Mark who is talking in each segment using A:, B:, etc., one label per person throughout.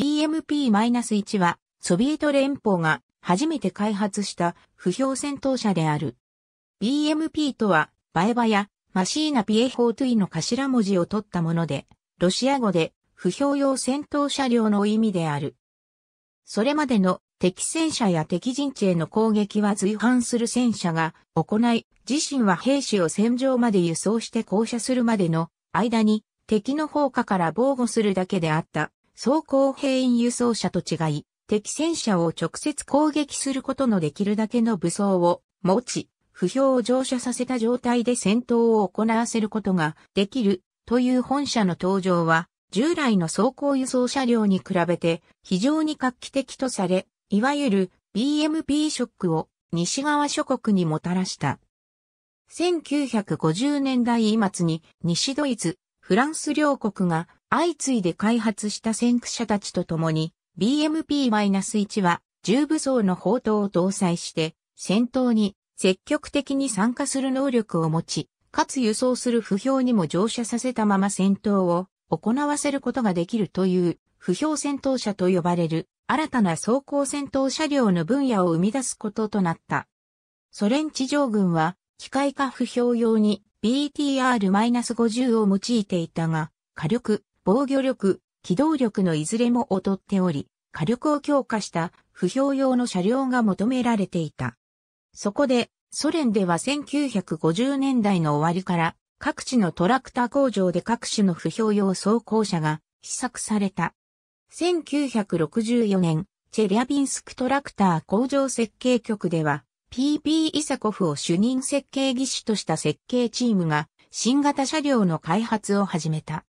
A: BMP-1 は、ソビエト連邦が初めて開発した不評戦闘車である。BMP とは、バエバやマシーナ・ピエホートゥイの頭文字を取ったもので、ロシア語で不評用戦闘車両の意味である。それまでの敵戦車や敵陣地への攻撃は随伴する戦車が行い、自身は兵士を戦場まで輸送して降車するまでの間に敵の砲火から防護するだけであった。装甲兵員輸送車と違い、敵戦車を直接攻撃することのできるだけの武装を持ち、不評を乗車させた状態で戦闘を行わせることができるという本社の登場は、従来の装甲輸送車両に比べて非常に画期的とされ、いわゆる BMP ショックを西側諸国にもたらした。1950年代末に西ドイツ、フランス両国が相次いで開発した先駆者たちと共に、BMP-1 は重武装の砲塔を搭載して、戦闘に積極的に参加する能力を持ち、かつ輸送する不評にも乗車させたまま戦闘を行わせることができるという、不評戦闘車と呼ばれる新たな装甲戦闘車両の分野を生み出すこととなった。ソ連地上軍は機械化不評用に BTR-50 を用いていたが、火力、防御力、機動力のいずれも劣っており、火力を強化した不評用の車両が求められていた。そこで、ソ連では1950年代の終わりから各地のトラクター工場で各種の不評用装甲車が試作された。1964年、チェリャビンスクトラクター工場設計局では、PP イサコフを主任設計技師とした設計チームが新型車両の開発を始めた。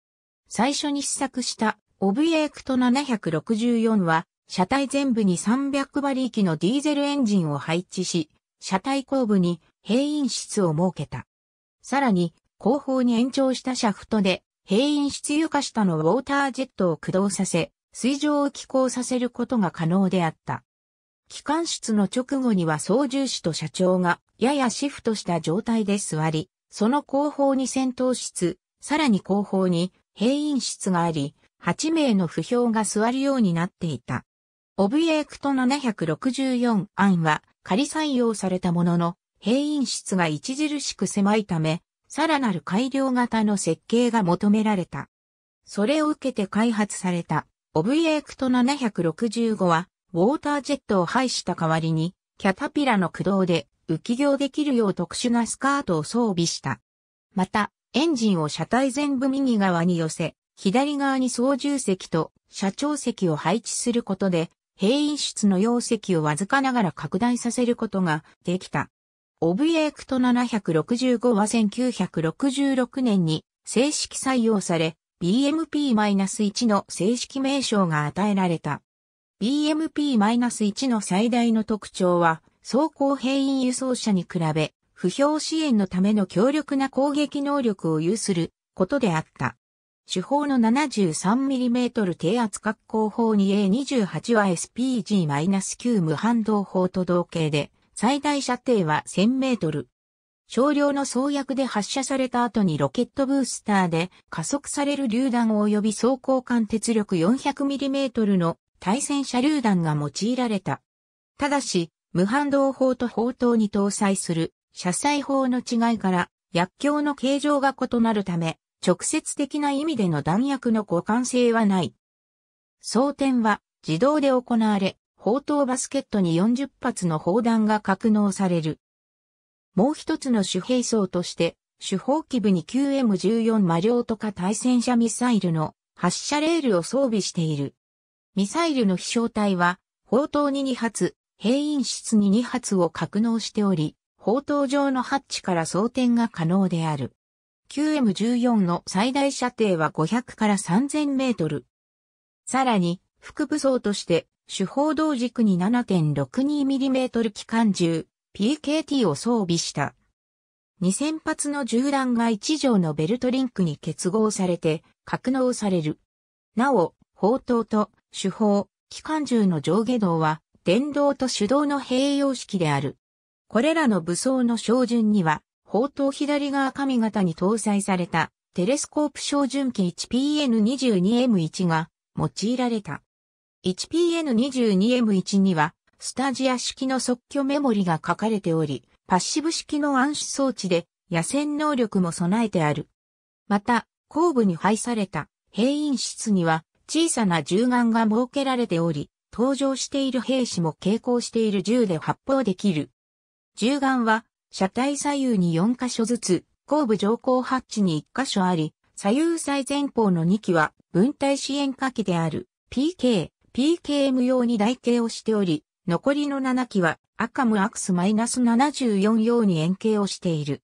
A: 最初に試作したオブエクト764は、車体全部に300馬力のディーゼルエンジンを配置し、車体後部に閉員室を設けた。さらに、後方に延長したシャフトで、閉員室床下のウォータージェットを駆動させ、水上を起降させることが可能であった。機関室の直後には操縦士と社長がややシフトした状態で座り、その後方に戦闘室、さらに後方に閉院室があり、8名の不評が座るようになっていた。オブエークト764案は仮採用されたものの、閉院室が著しく狭いため、さらなる改良型の設計が求められた。それを受けて開発された、オブエークト765は、ウォータージェットを排した代わりに、キャタピラの駆動で浮き行できるよう特殊なスカートを装備した。また、エンジンを車体全部右側に寄せ、左側に操縦席と車長席を配置することで、閉員室の容積をわずかながら拡大させることができた。オブエークト765は1966年に正式採用され、BMP-1 の正式名称が与えられた。BMP-1 の最大の特徴は、走行閉員輸送車に比べ、不評支援のための強力な攻撃能力を有することであった。主砲の 73mm 低圧滑好砲 2A28 は SPG-9 無反動砲と同型で、最大射程は 1000m。少量の装薬で発射された後にロケットブースターで加速される榴弾及び装甲艦鉄力 400mm の対戦車榴弾が用いられた。ただし、無反動砲と砲塔に搭載する車載法の違いから、薬莢の形状が異なるため、直接的な意味での弾薬の互換性はない。装填は自動で行われ、砲塔バスケットに40発の砲弾が格納される。もう一つの主兵装として、主砲機部に QM14 魔両とか対戦車ミサイルの発射レールを装備している。ミサイルの飛翔体は、砲塔に2発、兵員室に2発を格納しており、砲塔上のハッチから装填が可能である。QM14 の最大射程は500から3000メートル。さらに、副武装として、主砲同軸に 7.62mm 機関銃、PKT を装備した。2000発の銃弾が1畳のベルトリンクに結合されて、格納される。なお、砲塔と手砲、機関銃の上下動は、電動と手動の併用式である。これらの武装の照準には、砲塔左側上型に搭載されたテレスコープ照準器 1PN22M1 が用いられた。1PN22M1 にはスタジア式の即興メモリが書かれており、パッシブ式の暗視装置で野戦能力も備えてある。また、後部に配された兵員室には小さな銃眼が設けられており、登場している兵士も携行している銃で発砲できる銃眼は車体左右に4箇所ずつ、後部上高ハッチに1箇所あり、左右最前方の2機は分体支援火器である PK、PKM 用に台形をしており、残りの7機はアカムアクスマイナス -74 用に円形をしている。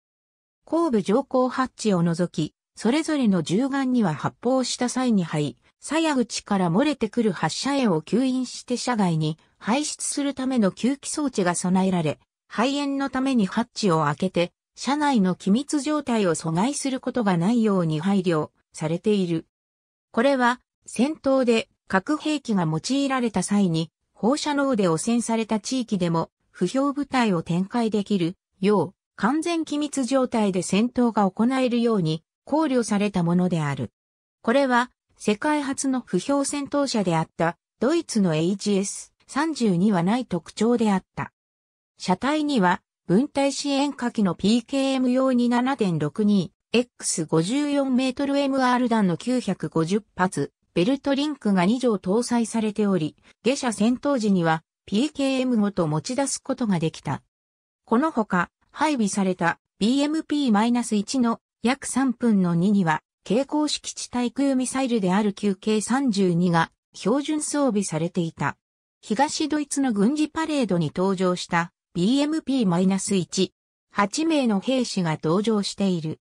A: 後部上高ハッチを除き、それぞれの銃眼には発砲した際に肺、鞘口から漏れてくる発射炎を吸引して車外に排出するための吸気装置が備えられ、肺炎のためにハッチを開けて、車内の機密状態を阻害することがないように配慮されている。これは、戦闘で核兵器が用いられた際に、放射能で汚染された地域でも、不評部隊を展開できるよう、完全機密状態で戦闘が行えるように考慮されたものである。これは、世界初の不評戦闘車であった、ドイツの HS32 はない特徴であった。車体には、分体支援火器の PKM 用に 7.62X54MR 弾の950発、ベルトリンクが2乗搭載されており、下車戦闘時には PKM ごと持ち出すことができた。このほか、配備された BMP-1 の約3分の2には、蛍光式地対空ミサイルである QK32 が標準装備されていた。東ドイツの軍事パレードに登場した BMP-1、8名の兵士が同乗している。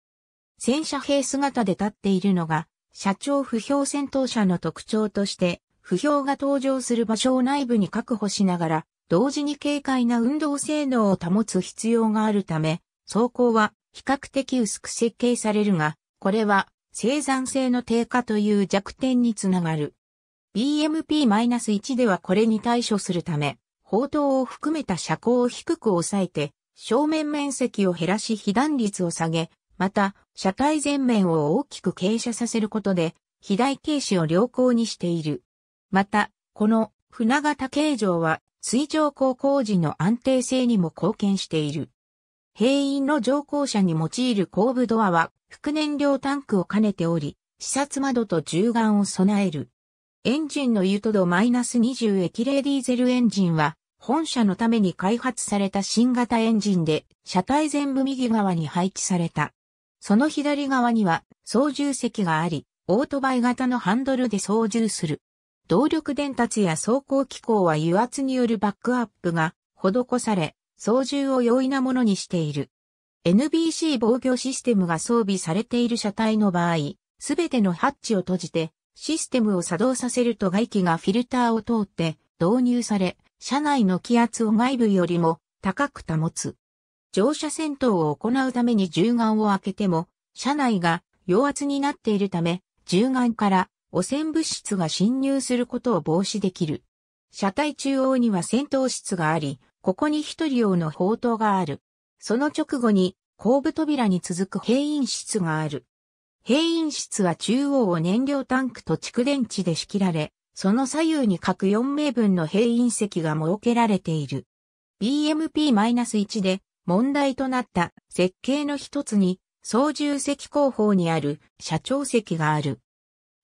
A: 戦車兵姿で立っているのが、社長不評戦闘車の特徴として、不評が登場する場所を内部に確保しながら、同時に軽快な運動性能を保つ必要があるため、走行は比較的薄く設計されるが、これは生産性の低下という弱点につながる。BMP-1 ではこれに対処するため、砲塔を含めた車高を低く抑えて、正面面積を減らし被弾率を下げ、また、車体前面を大きく傾斜させることで、肥大軽視を良好にしている。また、この船型形状は、水上航行時の安定性にも貢献している。兵員の乗降車に用いる後部ドアは、副燃料タンクを兼ねており、視察窓と銃眼を備える。エンジンの湯と度マイナス20液冷ディーゼルエンジンは、本社のために開発された新型エンジンで、車体全部右側に配置された。その左側には操縦席があり、オートバイ型のハンドルで操縦する。動力伝達や走行機構は油圧によるバックアップが施され、操縦を容易なものにしている。NBC 防御システムが装備されている車体の場合、すべてのハッチを閉じて、システムを作動させると外気がフィルターを通って導入され、車内の気圧を外部よりも高く保つ。乗車戦闘を行うために銃眼を開けても、車内が陽圧になっているため、銃眼から汚染物質が侵入することを防止できる。車体中央には戦闘室があり、ここに一人用の砲塔がある。その直後に後部扉に続く閉員室がある。閉員室は中央を燃料タンクと蓄電池で仕切られ、その左右に各4名分の兵員席が設けられている。BMP-1 で問題となった設計の一つに操縦席後方にある社長席がある。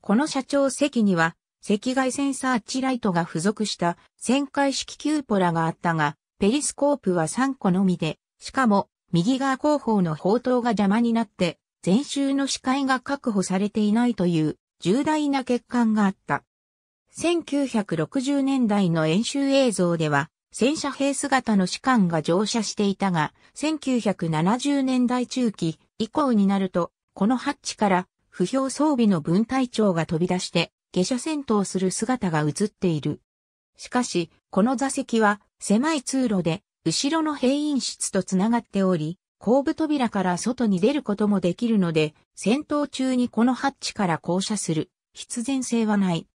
A: この社長席には赤外線サーチライトが付属した旋回式キューポラがあったが、ペリスコープは3個のみで、しかも右側後方の砲塔が邪魔になって、全周の視界が確保されていないという重大な欠陥があった。1960年代の演習映像では、戦車兵姿の士官が乗車していたが、1970年代中期以降になると、このハッチから不評装備の分隊長が飛び出して、下車戦闘する姿が映っている。しかし、この座席は狭い通路で、後ろの兵員室とつながっており、後部扉から外に出ることもできるので、戦闘中にこのハッチから降車する必然性はない。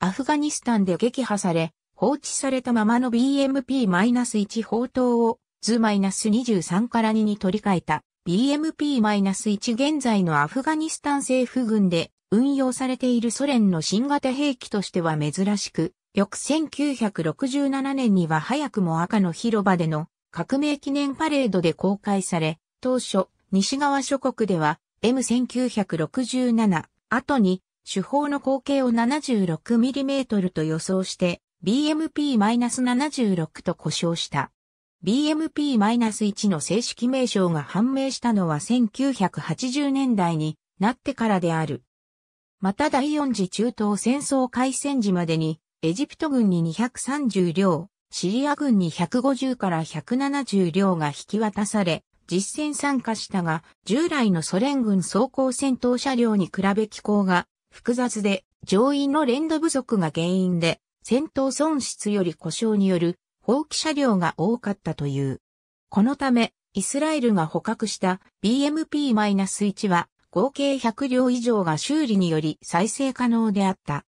A: アフガニスタンで撃破され、放置されたままの BMP-1 砲塔を図 -23 から2に取り替えた BMP-1 現在のアフガニスタン政府軍で運用されているソ連の新型兵器としては珍しく、翌1967年には早くも赤の広場での革命記念パレードで公開され、当初、西側諸国では M1967、後に主砲の口径を 76mm と予想して BMP-76 と呼称した。BMP-1 の正式名称が判明したのは1980年代になってからである。また第四次中東戦争開戦時までに、エジプト軍に230両、シリア軍に150から170両が引き渡され、実戦参加したが、従来のソ連軍装甲戦闘車両に比べ機構が複雑で乗員の連動不足が原因で戦闘損失より故障による放棄車両が多かったという。このため、イスラエルが捕獲した BMP-1 は合計100両以上が修理により再生可能であった。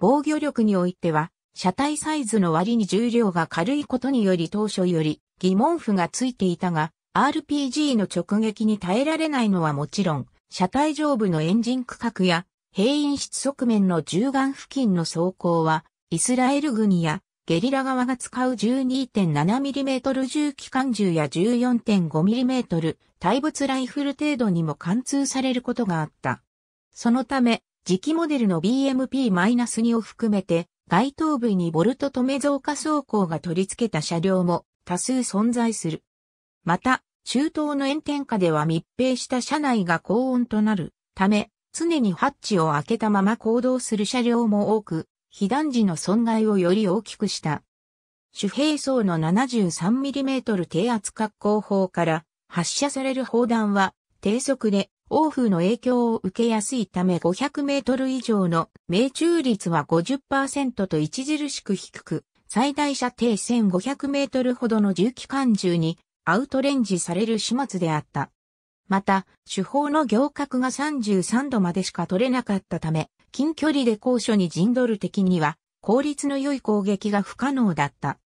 A: 防御力においては、車体サイズの割に重量が軽いことにより当初より疑問符がついていたが、RPG の直撃に耐えられないのはもちろん、車体上部のエンジン区画や兵員室側面の銃眼付近の装甲は、イスラエル軍やゲリラ側が使う 12.7mm 銃機関銃や 14.5mm 対物ライフル程度にも貫通されることがあった。そのため、磁期モデルの BMP-2 を含めて、該当部にボルト止め増加装甲が取り付けた車両も多数存在する。また、中東の炎天下では密閉した車内が高温となるため、常にハッチを開けたまま行動する車両も多く、被弾時の損害をより大きくした。主兵装の 73mm 低圧格好砲から発射される砲弾は低速で欧風の影響を受けやすいため500メートル以上の命中率は50%と著しく低く、最大射程1500メートルほどの重機関銃にアウトレンジされる始末であった。また、手法の行角が33度までしか取れなかったため、近距離で高所に陣取る敵には、効率の良い攻撃が不可能だった。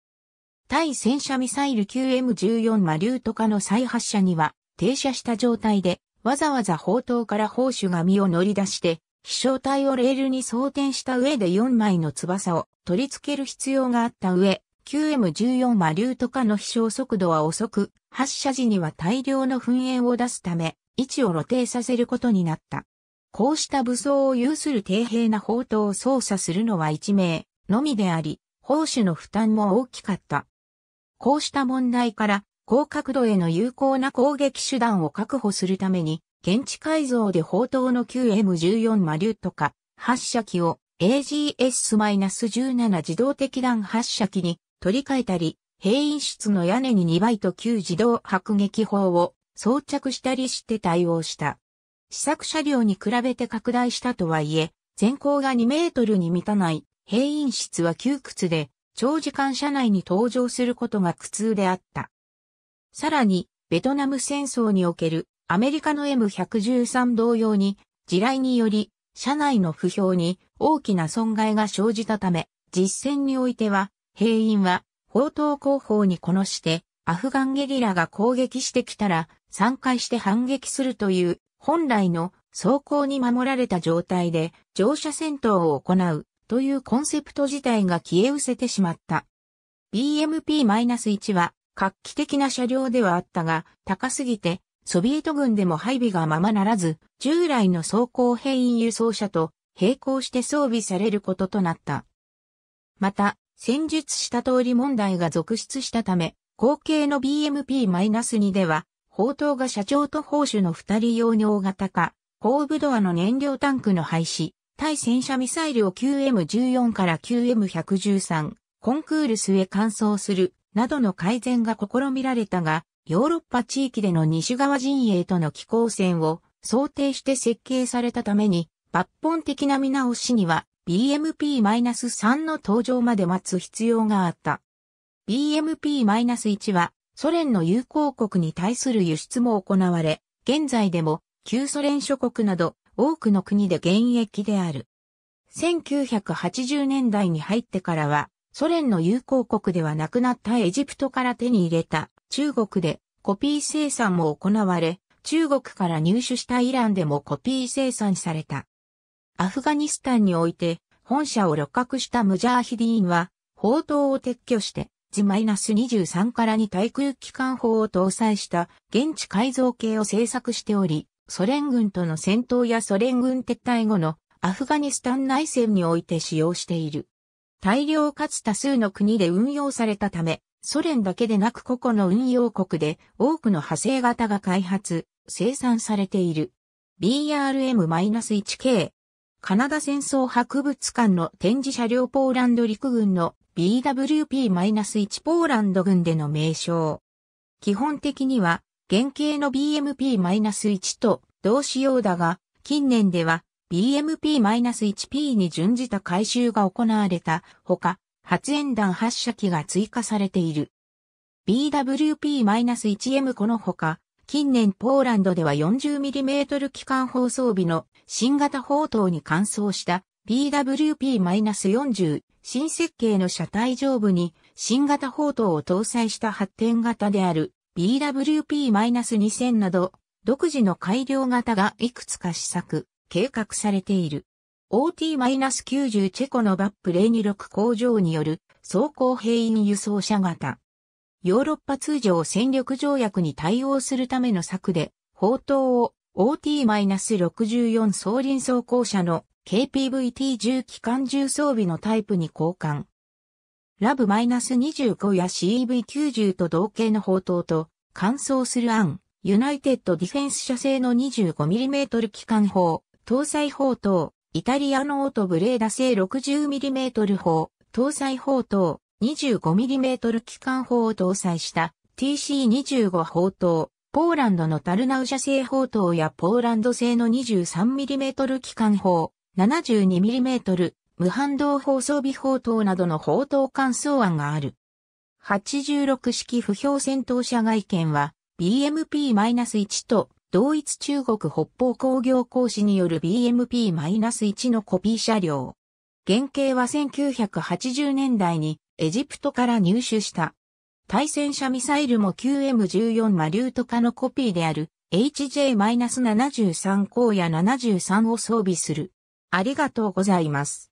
A: 対戦車ミサイル QM14 マリュートの再発射には、停車した状態で、わざわざ砲塔から砲手が身を乗り出して、飛翔体をレールに装填した上で4枚の翼を取り付ける必要があった上、q m 1 4マリュートカの飛翔速度は遅く、発射時には大量の噴煙を出すため、位置を露呈させることになった。こうした武装を有する低平な砲塔を操作するのは1名のみであり、砲手の負担も大きかった。こうした問題から、高角度への有効な攻撃手段を確保するために、現地改造で砲塔の q m 1 4マリュトか発射機を AGS-17 自動的弾発射機に取り替えたり、閉院室の屋根に2倍と旧自動迫撃砲を装着したりして対応した。試作車両に比べて拡大したとはいえ、全高が2メートルに満たない閉院室は窮屈で、長時間車内に登場することが苦痛であった。さらに、ベトナム戦争におけるアメリカの M113 同様に、地雷により、車内の不評に大きな損害が生じたため、実戦においては兵員は、砲塔後方にこのして、アフガンゲリラが攻撃してきたら、散開して反撃するという、本来の走行に守られた状態で乗車戦闘を行うというコンセプト自体が消え失せてしまった。BMP-1 は画期的な車両ではあったが高すぎてソビエト軍でも配備がままならず従来の装甲兵員輸送車と並行して装備されることとなった。また戦術した通り問題が続出したため、後継の BMP-2 では、砲塔が社長と砲手の二人用に大型化、後部ドアの燃料タンクの廃止、対戦車ミサイルを QM14 から QM113、コンクール末完走する、などの改善が試みられたが、ヨーロッパ地域での西側陣営との機構戦を想定して設計されたために、抜本的な見直しには BMP-3 の登場まで待つ必要があった。BMP-1 はソ連の友好国に対する輸出も行われ、現在でも旧ソ連諸国など多くの国で現役である。1980年代に入ってからは、ソ連の友好国ではなくなったエジプトから手に入れた中国でコピー生産も行われ、中国から入手したイランでもコピー生産された。アフガニスタンにおいて本社を旅客したムジャーヒディーンは、砲塔を撤去して、マイナス2 3から2対空機関砲を搭載した現地改造系を製作しており、ソ連軍との戦闘やソ連軍撤退後のアフガニスタン内戦において使用している。大量かつ多数の国で運用されたため、ソ連だけでなく個々の運用国で多くの派生型が開発、生産されている。BRM-1K、カナダ戦争博物館の展示車両ポーランド陸軍の BWP-1 ポーランド軍での名称。基本的には原型の BMP-1 と同仕様だが、近年では BMP-1P に準じた回収が行われたほか、発煙弾発射機が追加されている。BWP-1M このほか、近年ポーランドでは 40mm 機関放送備の新型砲塔に換装した PWP-40 新設計の車体上部に新型砲塔を搭載した発展型である BWP-2000 など独自の改良型がいくつか試作、計画されている。OT-90 チェコのバップ026工場による装甲兵員輸送車型。ヨーロッパ通常戦力条約に対応するための策で、砲塔を OT-64 装輪装甲車の KPVT10 機関銃装備のタイプに交換。ラブ -25 や CEV90 と同型の砲塔と、乾燥する案、ユナイテッドディフェンス社製の 25mm 機関砲、搭載砲塔、イタリアのオートブレーダ製 60mm 砲、搭載砲塔、25mm 機関砲を搭載した TC25 砲塔、ポーランドのタルナウ社製砲塔やポーランド製の 23mm 機関砲、72mm 無反動砲装備砲塔などの砲塔換装案がある。86式不評戦闘車外見は BMP-1 と同一中国北方工業工師による BMP-1 のコピー車両。原型は1980年代にエジプトから入手した。対戦車ミサイルも QM14 マリュート化のコピーである HJ-73 荒野73を装備する。ありがとうございます。